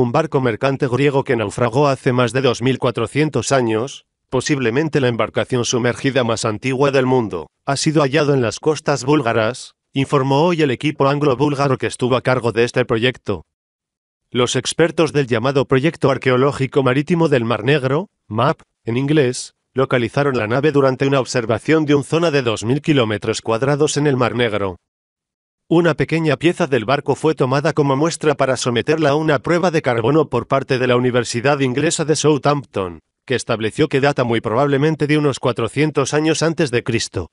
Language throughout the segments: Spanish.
un barco mercante griego que naufragó hace más de 2.400 años, posiblemente la embarcación sumergida más antigua del mundo, ha sido hallado en las costas búlgaras, informó hoy el equipo anglo-búlgaro que estuvo a cargo de este proyecto. Los expertos del llamado Proyecto Arqueológico Marítimo del Mar Negro, MAP, en inglés, localizaron la nave durante una observación de una zona de 2.000 kilómetros cuadrados en el Mar Negro. Una pequeña pieza del barco fue tomada como muestra para someterla a una prueba de carbono por parte de la Universidad Inglesa de Southampton, que estableció que data muy probablemente de unos 400 años antes de Cristo.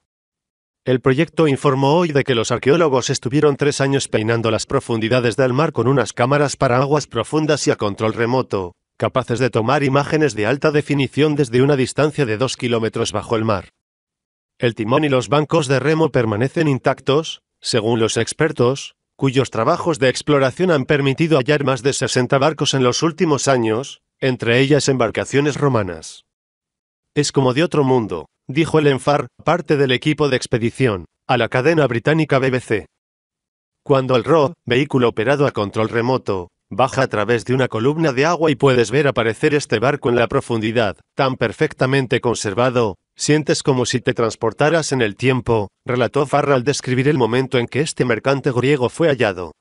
El proyecto informó hoy de que los arqueólogos estuvieron tres años peinando las profundidades del mar con unas cámaras para aguas profundas y a control remoto, capaces de tomar imágenes de alta definición desde una distancia de dos kilómetros bajo el mar. El timón y los bancos de remo permanecen intactos, según los expertos, cuyos trabajos de exploración han permitido hallar más de 60 barcos en los últimos años, entre ellas embarcaciones romanas. Es como de otro mundo, dijo el Enfar, parte del equipo de expedición, a la cadena británica BBC. Cuando el RO, vehículo operado a control remoto, baja a través de una columna de agua y puedes ver aparecer este barco en la profundidad, tan perfectamente conservado, Sientes como si te transportaras en el tiempo, relató Farra al describir el momento en que este mercante griego fue hallado.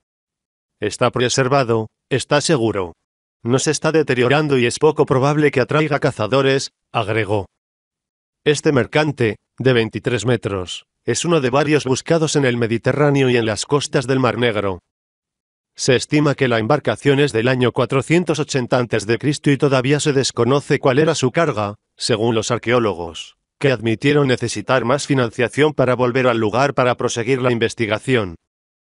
Está preservado, está seguro. No se está deteriorando y es poco probable que atraiga cazadores, agregó. Este mercante, de 23 metros, es uno de varios buscados en el Mediterráneo y en las costas del Mar Negro. Se estima que la embarcación es del año 480 a.C. y todavía se desconoce cuál era su carga, según los arqueólogos que admitieron necesitar más financiación para volver al lugar para proseguir la investigación.